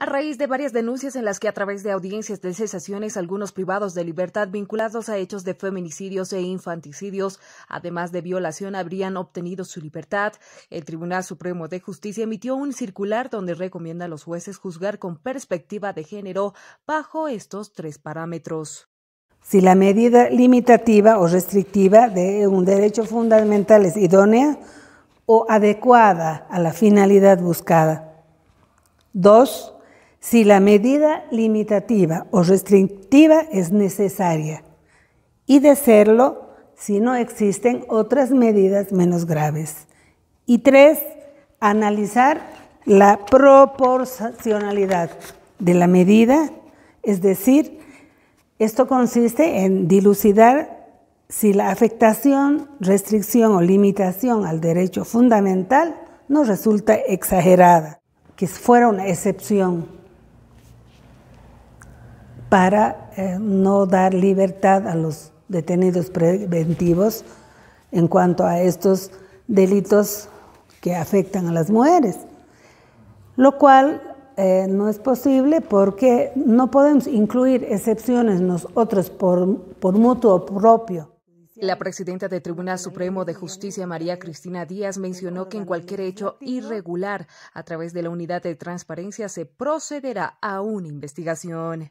A raíz de varias denuncias en las que a través de audiencias de cesaciones algunos privados de libertad vinculados a hechos de feminicidios e infanticidios, además de violación, habrían obtenido su libertad, el Tribunal Supremo de Justicia emitió un circular donde recomienda a los jueces juzgar con perspectiva de género bajo estos tres parámetros. Si la medida limitativa o restrictiva de un derecho fundamental es idónea o adecuada a la finalidad buscada. Dos, si la medida limitativa o restrictiva es necesaria y de serlo si no existen otras medidas menos graves. Y tres, analizar la proporcionalidad de la medida, es decir, esto consiste en dilucidar si la afectación, restricción o limitación al derecho fundamental no resulta exagerada, que fuera una excepción para eh, no dar libertad a los detenidos preventivos en cuanto a estos delitos que afectan a las mujeres, lo cual eh, no es posible porque no podemos incluir excepciones nosotros por, por mutuo propio. La presidenta del Tribunal Supremo de Justicia, María Cristina Díaz, mencionó que en cualquier hecho irregular, a través de la unidad de transparencia, se procederá a una investigación.